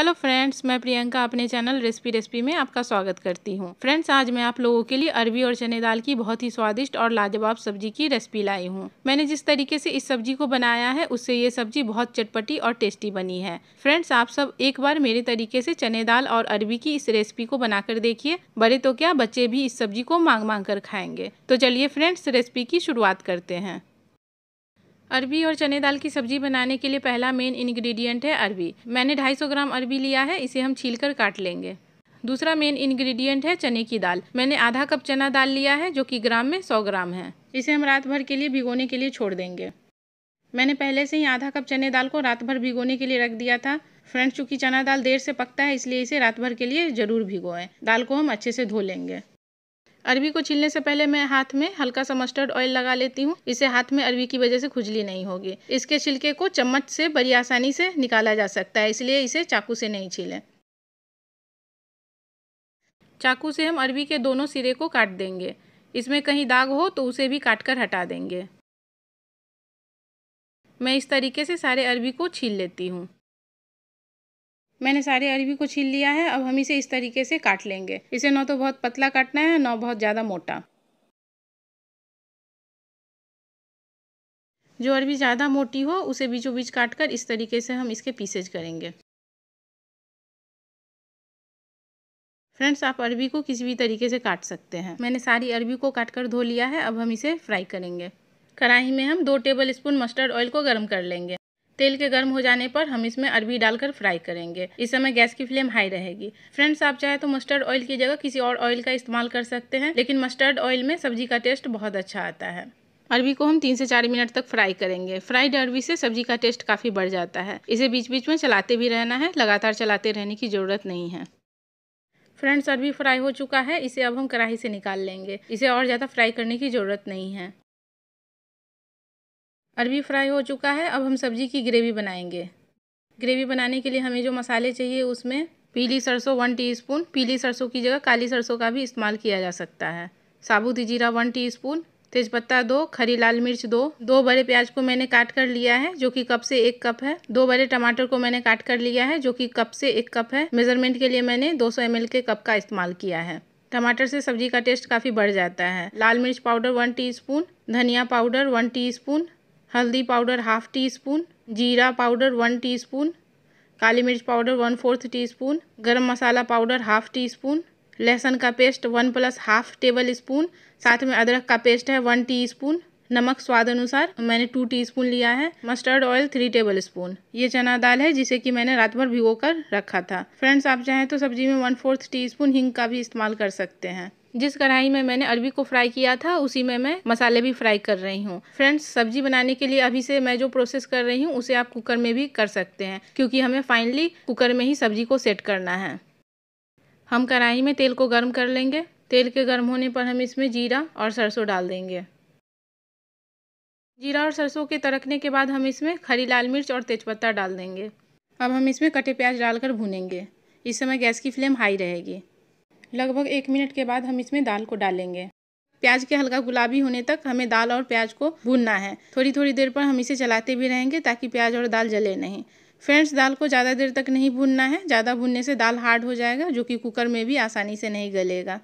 hello friends मैं प्रियंका अपने channel recipe recipe में आपका स्वागत करती हूँ फ्रेंड्स आज मैं आप लोगों के लिए अरबी और चने दाल की बहुत ही स्वादिष्ट और लाजवाब सब्जी की रेसिपी लाई हूँ मैंने जिस तरीके से इस सब्जी को बनाया है उससे ये सब्जी बहुत चटपटी और टेस्टी बनी है फ्रेंड्स आप सब एक बार मेरे तरीके से चने दाल और अरबी की इस रेसिपी को बनाकर देखिए बड़े तो क्या बच्चे भी इस सब्जी को मांग मांग कर खाएंगे तो चलिए फ्रेंड्स रेसिपी की शुरुआत करते हैं अरबी और चने दाल की सब्जी बनाने के लिए पहला मेन इंग्रेडिएंट है अरबी मैंने 250 ग्राम अरबी लिया है इसे हम छीलकर काट लेंगे दूसरा मेन इंग्रेडिएंट है चने की दाल मैंने आधा कप चना दाल लिया है जो कि ग्राम में सौ ग्राम है इसे हम रात भर के लिए भिगोने के लिए छोड़ देंगे मैंने पहले से ही आधा कप चने दाल को रात भर भिगोने के लिए रख दिया था फ्रेंड्स चूँकि चना दाल देर से पकता है इसलिए इसे रात भर के लिए ज़रूर भिगोएं दाल को हम अच्छे से धो लेंगे अरबी को छीलने से पहले मैं हाथ में हल्का सा मस्टर्ड ऑयल लगा लेती हूँ इसे हाथ में अरबी की वजह से खुजली नहीं होगी इसके छिलके को चम्मच से बड़ी आसानी से निकाला जा सकता है इसलिए इसे चाकू से नहीं छीलें चाकू से हम अरबी के दोनों सिरे को काट देंगे इसमें कहीं दाग हो तो उसे भी काट कर हटा देंगे मैं इस तरीके से सारे अरबी को छील लेती हूँ मैंने सारे अरबी को छील लिया है अब हम इसे इस तरीके से काट लेंगे इसे ना तो बहुत पतला काटना है ना बहुत ज़्यादा मोटा जो अरबी ज़्यादा मोटी हो उसे बीचों बीच काट कर इस तरीके से हम इसके पीसेज करेंगे फ्रेंड्स आप अरबी को किसी भी तरीके से काट सकते हैं मैंने सारी अरबी को काट कर धो लिया है अब हम इसे फ्राई करेंगे कढ़ाई में हम दो टेबल स्पून मस्टर्ड ऑयल को गर्म कर लेंगे तेल के गर्म हो जाने पर हम इसमें अरबी डालकर फ्राई करेंगे इस समय गैस की फ्लेम हाई रहेगी फ्रेंड्स आप चाहे तो मस्टर्ड ऑयल की जगह किसी और ऑयल का इस्तेमाल कर सकते हैं लेकिन मस्टर्ड ऑयल में सब्जी का टेस्ट बहुत अच्छा आता है अरबी को हम तीन से चार मिनट तक फ्राई करेंगे फ्राइड अरबी से सब्जी का टेस्ट काफ़ी बढ़ जाता है इसे बीच बीच में चलाते भी रहना है लगातार चलाते रहने की ज़रूरत नहीं है फ्रेंड्स अरबी फ्राई हो चुका है इसे अब हम कढ़ाई से निकाल लेंगे इसे और ज़्यादा फ्राई करने की ज़रूरत नहीं है अरबी फ्राई हो चुका है अब हम सब्ज़ी की ग्रेवी बनाएंगे ग्रेवी बनाने के लिए हमें जो मसाले चाहिए उसमें पीली सरसों वन टीस्पून पीली सरसों की जगह काली सरसों का भी इस्तेमाल किया जा सकता है साबुत जीरा वन टीस्पून तेज़पत्ता दो खरी लाल मिर्च दो दो बड़े प्याज को मैंने काट कर लिया है जो कि कप से एक कप है दो बड़े टमाटर को मैंने काट कर लिया है जो कि कप से एक कप है मेजरमेंट के लिए मैंने 200 सौ के कप का इस्तेमाल किया है टमाटर से सब्जी का टेस्ट काफ़ी बढ़ जाता है लाल मिर्च पाउडर वन टीस्पून धनिया पाउडर वन टी हल्दी पाउडर हाफ टी स्पून जीरा पाउडर वन टी स्पून काली मिर्च powder one fourth teaspoon गर्म मसाला पाउडर हाफ टी स्पून लहसुन का paste one plus half tablespoon साथ में अदरक का पेस्ट है वन टी स्पून नमक स्वाद अनुसार मैंने टू टीस्पून लिया है mustard oil three tablespoon ये चना दाल है जिसे कि मैंने रात भर भिगो कर रखा था फ्रेंड्स आप चाहें तो सब्जी में वन फोर्थ टी स्पून हिंग का भी इस्तेमाल कर सकते हैं जिस कढ़ाई में मैंने अरबी को फ्राई किया था उसी में मैं मसाले भी फ्राई कर रही हूँ फ्रेंड्स सब्जी बनाने के लिए अभी से मैं जो प्रोसेस कर रही हूँ उसे आप कुकर में भी कर सकते हैं क्योंकि हमें फाइनली कुकर में ही सब्जी को सेट करना है हम कढ़ाई में तेल को गर्म कर लेंगे तेल के गर्म होने पर हम इसमें जीरा और सरसों डाल देंगे जीरा और सरसों के तरकने के बाद हम इसमें खरी लाल मिर्च और तेज़पत्ता डाल देंगे अब हम इसमें कटे प्याज डालकर भूनेंगे इस समय गैस की फ्लेम हाई रहेगी लगभग एक मिनट के बाद हम इसमें दाल को डालेंगे प्याज के हल्का गुलाबी होने तक हमें दाल और प्याज को भूनना है थोड़ी थोड़ी देर पर हम इसे चलाते भी रहेंगे ताकि प्याज और दाल जले नहीं फ्रेंड्स दाल को ज़्यादा देर तक नहीं भूनना है ज़्यादा भूनने से दाल हार्ड हो जाएगा जो कि कुकर में भी आसानी से नहीं गलेगा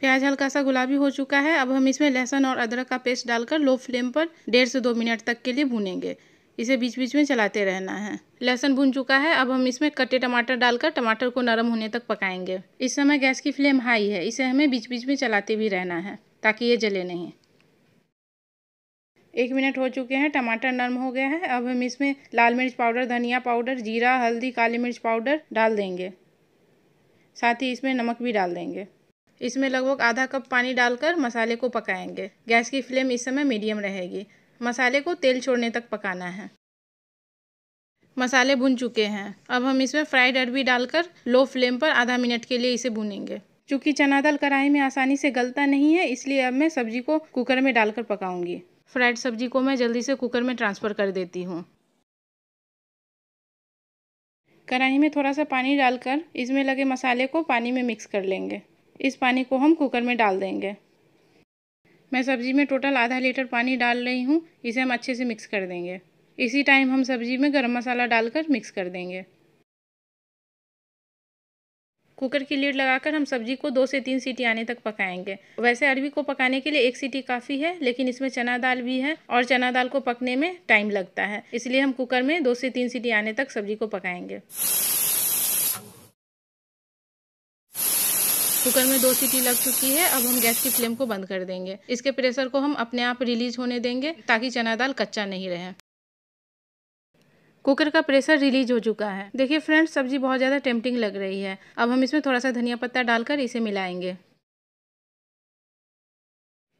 प्याज हल्का सा गुलाबी हो चुका है अब हम इसमें लहसुन और अदरक का पेस्ट डालकर लो फ्लेम पर डेढ़ से दो मिनट तक के लिए भूनेंगे इसे बीच बीच में चलाते रहना है लहसुन भून चुका है अब हम इसमें कटे टमाटर डालकर टमाटर को नरम होने तक पकाएंगे इस समय गैस की फ्लेम हाई है इसे हमें बीच बीच में चलाते भी रहना है ताकि ये जले नहीं एक मिनट हो चुके हैं टमाटर नरम हो गया है अब हम इसमें लाल मिर्च पाउडर धनिया पाउडर जीरा हल्दी काली मिर्च पाउडर डाल देंगे साथ ही इसमें नमक भी डाल देंगे इसमें लगभग आधा कप पानी डालकर मसाले को पकाएंगे गैस की फ्लेम इस समय मीडियम रहेगी मसाले को तेल छोड़ने तक पकाना है मसाले भुन चुके हैं अब हम इसमें फ्राइड अरबी डालकर लो फ्लेम पर आधा मिनट के लिए इसे भुनेंगे चूँकि चना दाल कढ़ाई में आसानी से गलता नहीं है इसलिए अब मैं सब्जी को कुकर में डालकर पकाऊंगी फ्राइड सब्जी को मैं जल्दी से कुकर में ट्रांसफ़र कर देती हूँ कढ़ाई में थोड़ा सा पानी डालकर इसमें लगे मसाले को पानी में मिक्स कर लेंगे इस पानी को हम कुकर में डाल देंगे मैं सब्ज़ी में टोटल आधा लीटर पानी डाल रही हूँ इसे हम अच्छे से मिक्स कर देंगे इसी टाइम हम सब्ज़ी में गरम मसाला डालकर मिक्स कर देंगे कुकर की लीड लगाकर हम सब्जी को दो से तीन सीटी आने तक पकाएंगे वैसे अरबी को पकाने के लिए एक सीटी काफ़ी है लेकिन इसमें चना दाल भी है और चना दाल को पकने में टाइम लगता है इसलिए हम कुकर में दो से तीन सीटी आने तक सब्जी को पकाएंगे कुकर में दो सीटी लग चुकी है अब हम गैस की फ्लेम को बंद कर देंगे इसके प्रेशर को हम अपने आप रिलीज होने देंगे ताकि चना दाल कच्चा नहीं रहे कुकर का प्रेशर रिलीज हो चुका है देखिए फ्रेंड्स सब्जी बहुत ज़्यादा टेम्पटिंग लग रही है अब हम इसमें थोड़ा सा धनिया पत्ता डालकर इसे मिलाएंगे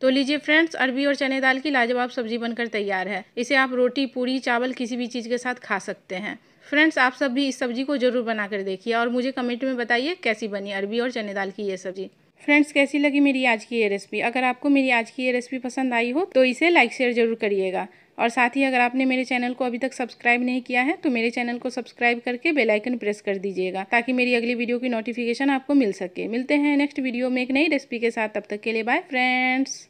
तो लीजिए फ्रेंड्स अरबी और चने दाल की लाजवाब सब्जी बनकर तैयार है इसे आप रोटी पूरी चावल किसी भी चीज़ के साथ खा सकते हैं फ्रेंड्स आप सब भी इस सब्जी को ज़रूर बना कर देखिए और मुझे कमेंट में बताइए कैसी बनी अरबी और चने दाल की ये सब्ज़ी फ्रेंड्स कैसी लगी मेरी आज की ये रेसिपी अगर आपको मेरी आज की ये रेसिपी पसंद आई हो तो इसे लाइक शेयर ज़रूर करिएगा और साथ ही अगर आपने मेरे चैनल को अभी तक सब्सक्राइब नहीं किया है तो मेरे चैनल को सब्सक्राइब करके बेल आइकन प्रेस कर दीजिएगा ताकि मेरी अगली वीडियो की नोटिफिकेशन आपको मिल सके मिलते हैं नेक्स्ट वीडियो में एक नई रेसिपी के साथ तब तक के लिए बाय फ्रेंड्स